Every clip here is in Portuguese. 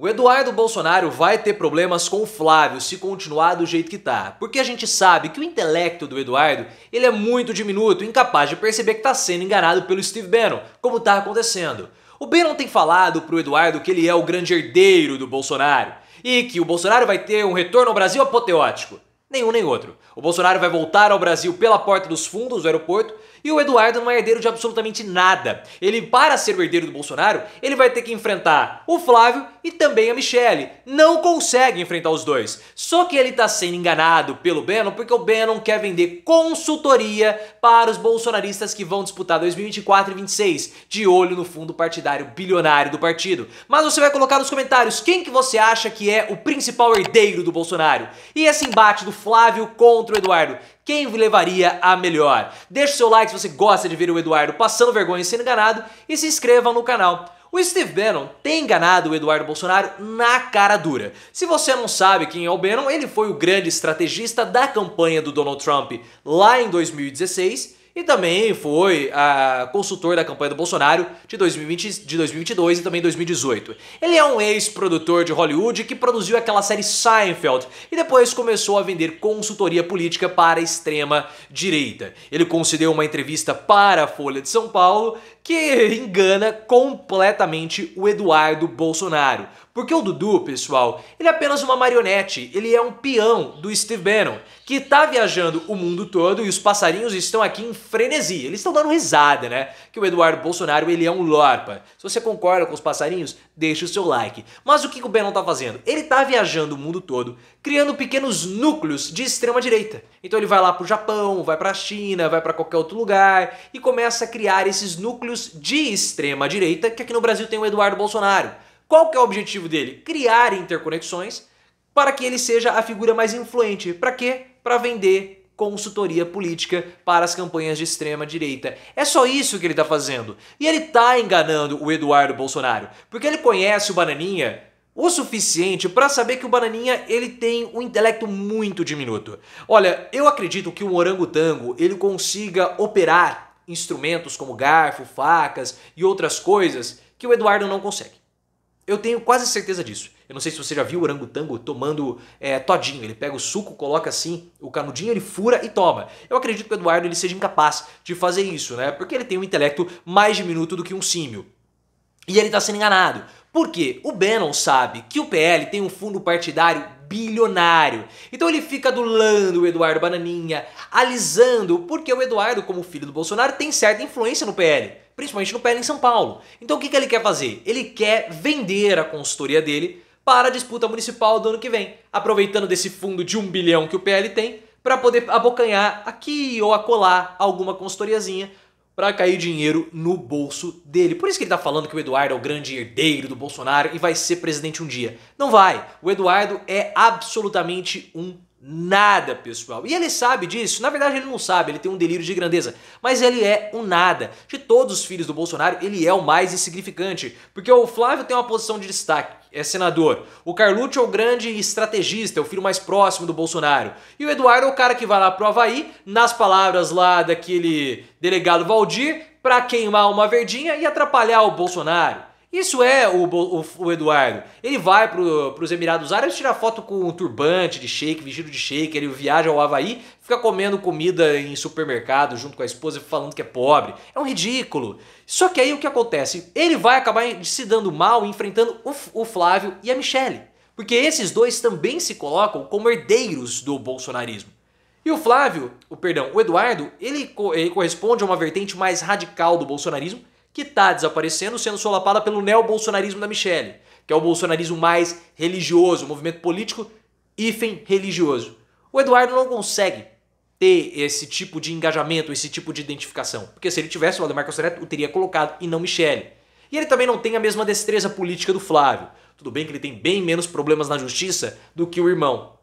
O Eduardo Bolsonaro vai ter problemas com o Flávio se continuar do jeito que tá, porque a gente sabe que o intelecto do Eduardo ele é muito diminuto, incapaz de perceber que tá sendo enganado pelo Steve Bannon, como tá acontecendo. O Bannon tem falado pro Eduardo que ele é o grande herdeiro do Bolsonaro e que o Bolsonaro vai ter um retorno ao Brasil apoteótico. Nenhum nem outro. O Bolsonaro vai voltar ao Brasil pela porta dos fundos do aeroporto e o Eduardo não é herdeiro de absolutamente nada. Ele, para ser o herdeiro do Bolsonaro, ele vai ter que enfrentar o Flávio e também a Michelle. Não consegue enfrentar os dois. Só que ele tá sendo enganado pelo Bannon porque o Bannon quer vender consultoria para os bolsonaristas que vão disputar 2024 e 26, de olho no fundo partidário bilionário do partido. Mas você vai colocar nos comentários quem que você acha que é o principal herdeiro do Bolsonaro. E esse embate do Flávio contra o Eduardo quem levaria a melhor. Deixe seu like se você gosta de ver o Eduardo passando vergonha e sendo enganado e se inscreva no canal. O Steve Bannon tem enganado o Eduardo Bolsonaro na cara dura. Se você não sabe quem é o Bannon, ele foi o grande estrategista da campanha do Donald Trump lá em 2016 e também foi consultor da campanha do Bolsonaro de, 2020, de 2022 e também 2018. Ele é um ex-produtor de Hollywood que produziu aquela série Seinfeld e depois começou a vender consultoria política para a extrema direita. Ele concedeu uma entrevista para a Folha de São Paulo que engana completamente o Eduardo Bolsonaro. Porque o Dudu, pessoal, ele é apenas uma marionete, ele é um peão do Steve Bannon, que está viajando o mundo todo e os passarinhos estão aqui em frenesi. Eles estão dando risada, né? Que o Eduardo Bolsonaro, ele é um lorpa. Se você concorda com os passarinhos, deixa o seu like. Mas o que o Bannon tá fazendo? Ele tá viajando o mundo todo, criando pequenos núcleos de extrema direita. Então ele vai lá pro Japão, vai pra China, vai para qualquer outro lugar e começa a criar esses núcleos de extrema direita que aqui no Brasil tem o Eduardo Bolsonaro. Qual que é o objetivo dele? Criar interconexões para que ele seja a figura mais influente. Para quê? Para vender consultoria política para as campanhas de extrema direita. É só isso que ele está fazendo. E ele está enganando o Eduardo Bolsonaro, porque ele conhece o Bananinha o suficiente para saber que o Bananinha ele tem um intelecto muito diminuto. Olha, eu acredito que o orangotango ele consiga operar instrumentos como garfo, facas e outras coisas que o Eduardo não consegue. Eu tenho quase certeza disso. Eu não sei se você já viu o orangotango tomando é, todinho. Ele pega o suco, coloca assim o canudinho, ele fura e toma. Eu acredito que o Eduardo ele seja incapaz de fazer isso, né? Porque ele tem um intelecto mais diminuto do que um símio. E ele está sendo enganado. Porque o Bannon sabe que o PL tem um fundo partidário bilionário. Então ele fica adulando o Eduardo Bananinha, alisando, porque o Eduardo, como filho do Bolsonaro, tem certa influência no PL, principalmente no PL em São Paulo. Então o que, que ele quer fazer? Ele quer vender a consultoria dele para a disputa municipal do ano que vem, aproveitando desse fundo de um bilhão que o PL tem para poder abocanhar aqui ou acolar alguma consultoriazinha para cair dinheiro no bolso dele. Por isso que ele tá falando que o Eduardo é o grande herdeiro do Bolsonaro e vai ser presidente um dia. Não vai. O Eduardo é absolutamente um nada, pessoal. E ele sabe disso. Na verdade, ele não sabe, ele tem um delírio de grandeza. Mas ele é o nada. De todos os filhos do Bolsonaro, ele é o mais insignificante. Porque o Flávio tem uma posição de destaque, é senador. O Carlucci é o grande estrategista, é o filho mais próximo do Bolsonaro. E o Eduardo é o cara que vai lá pro Havaí, nas palavras lá daquele delegado Valdir, para queimar uma verdinha e atrapalhar o Bolsonaro. Isso é o, o, o Eduardo. Ele vai para os Emirados Árabes, tira foto com um turbante de shake, vestido de shake, ele viaja ao Havaí, fica comendo comida em supermercado junto com a esposa falando que é pobre. É um ridículo. Só que aí o que acontece? Ele vai acabar se dando mal enfrentando o, o Flávio e a Michelle. Porque esses dois também se colocam como herdeiros do bolsonarismo. E o Flávio, o perdão, o Eduardo, ele, ele corresponde a uma vertente mais radical do bolsonarismo, que está desaparecendo, sendo solapada pelo neobolsonarismo da Michelle, que é o bolsonarismo mais religioso, o movimento político hífen religioso. O Eduardo não consegue ter esse tipo de engajamento, esse tipo de identificação, porque se ele tivesse o Valdemar Costa o teria colocado e não Michelle. E ele também não tem a mesma destreza política do Flávio. Tudo bem que ele tem bem menos problemas na justiça do que o irmão,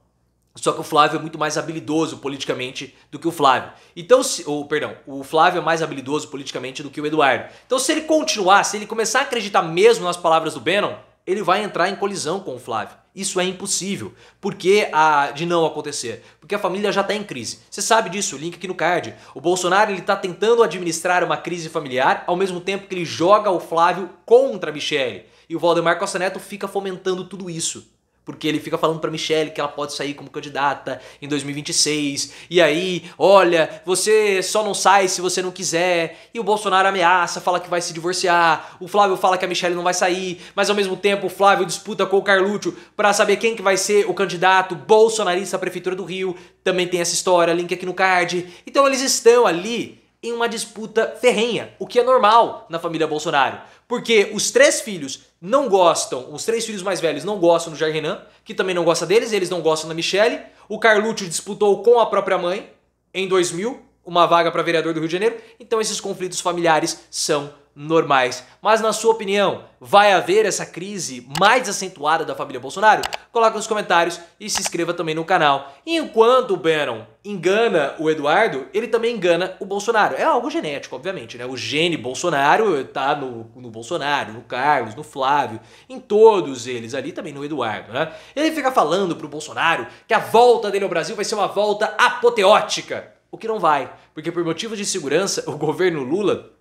só que o Flávio é muito mais habilidoso politicamente do que o Flávio. Então, se, ou, perdão, o Flávio é mais habilidoso politicamente do que o Eduardo. Então, se ele continuar, se ele começar a acreditar mesmo nas palavras do Bannon, ele vai entrar em colisão com o Flávio. Isso é impossível. Por que a, de não acontecer? Porque a família já está em crise. Você sabe disso, link aqui no card. O Bolsonaro está tentando administrar uma crise familiar ao mesmo tempo que ele joga o Flávio contra a Michelle. E o Valdemar Costa Neto fica fomentando tudo isso porque ele fica falando para Michelle que ela pode sair como candidata em 2026. E aí, olha, você só não sai se você não quiser. E o Bolsonaro ameaça, fala que vai se divorciar. O Flávio fala que a Michelle não vai sair, mas ao mesmo tempo o Flávio disputa com o Carlúcio para saber quem que vai ser o candidato bolsonarista à prefeitura do Rio. Também tem essa história, link aqui no card. Então eles estão ali em uma disputa ferrenha, o que é normal na família Bolsonaro, porque os três filhos não gostam, os três filhos mais velhos não gostam do Jair Renan, que também não gosta deles, eles não gostam da Michelle. O Carluccio disputou com a própria mãe em 2000 uma vaga para vereador do Rio de Janeiro, então esses conflitos familiares são normais. Mas na sua opinião, vai haver essa crise mais acentuada da família Bolsonaro? Coloca nos comentários e se inscreva também no canal. E enquanto o Bannon engana o Eduardo, ele também engana o Bolsonaro. É algo genético, obviamente, né? O gene Bolsonaro tá no, no Bolsonaro, no Carlos, no Flávio, em todos eles ali, também no Eduardo, né? Ele fica falando pro Bolsonaro que a volta dele ao Brasil vai ser uma volta apoteótica. O que não vai, porque por motivos de segurança, o governo Lula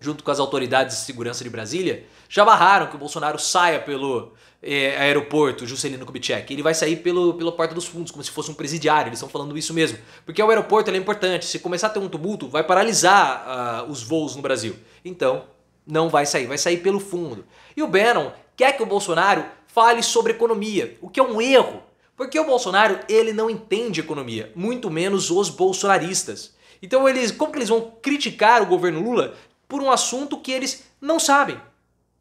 junto com as autoridades de segurança de Brasília, já barraram que o Bolsonaro saia pelo é, aeroporto Juscelino Kubitschek. Ele vai sair pelo, pela porta dos fundos, como se fosse um presidiário, eles estão falando isso mesmo. Porque o aeroporto é importante, se começar a ter um tumulto, vai paralisar uh, os voos no Brasil. Então, não vai sair, vai sair pelo fundo. E o Bannon quer que o Bolsonaro fale sobre economia, o que é um erro. Porque o Bolsonaro, ele não entende economia, muito menos os bolsonaristas. Então, eles, como que eles vão criticar o governo Lula por um assunto que eles não sabem. O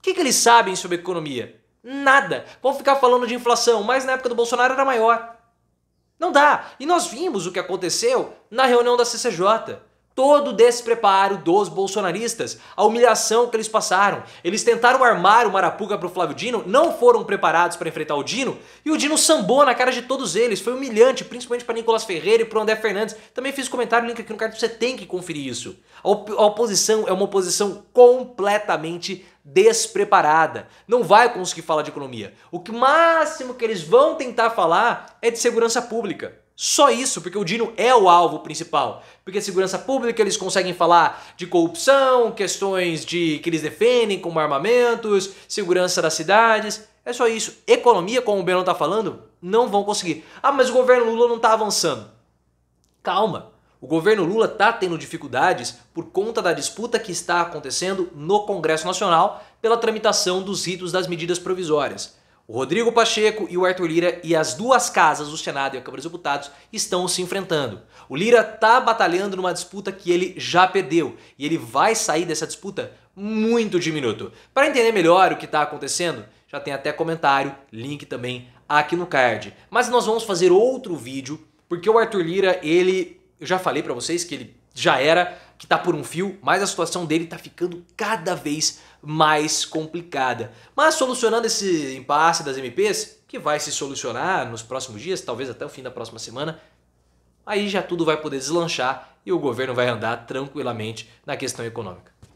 que, que eles sabem sobre economia? Nada. Vão ficar falando de inflação, mas na época do Bolsonaro era maior. Não dá. E nós vimos o que aconteceu na reunião da CCJ todo o despreparo dos bolsonaristas, a humilhação que eles passaram. Eles tentaram armar uma Marapuca para o Flávio Dino, não foram preparados para enfrentar o Dino, e o Dino sambou na cara de todos eles. Foi humilhante, principalmente para Nicolas Ferreira e para André Fernandes. Também fiz comentário, link aqui no card, você tem que conferir isso. A, op a oposição é uma oposição completamente despreparada. Não vai conseguir falar de economia. O que máximo que eles vão tentar falar é de segurança pública. Só isso, porque o Dino é o alvo principal. Porque segurança pública eles conseguem falar de corrupção, questões de que eles defendem como armamentos, segurança das cidades. É só isso. Economia, como o Belo está falando, não vão conseguir. Ah, mas o governo Lula não está avançando. Calma. O governo Lula está tendo dificuldades por conta da disputa que está acontecendo no Congresso Nacional pela tramitação dos ritos das medidas provisórias. O Rodrigo Pacheco e o Arthur Lira e as duas casas, o Senado e a Câmara dos Deputados, estão se enfrentando. O Lira está batalhando numa disputa que ele já perdeu e ele vai sair dessa disputa muito diminuto. Para entender melhor o que está acontecendo, já tem até comentário, link também aqui no card. Mas nós vamos fazer outro vídeo porque o Arthur Lira, ele, eu já falei para vocês que ele já era, que está por um fio, mas a situação dele está ficando cada vez mais complicada. Mas solucionando esse impasse das MPs, que vai se solucionar nos próximos dias, talvez até o fim da próxima semana, aí já tudo vai poder deslanchar e o governo vai andar tranquilamente na questão econômica.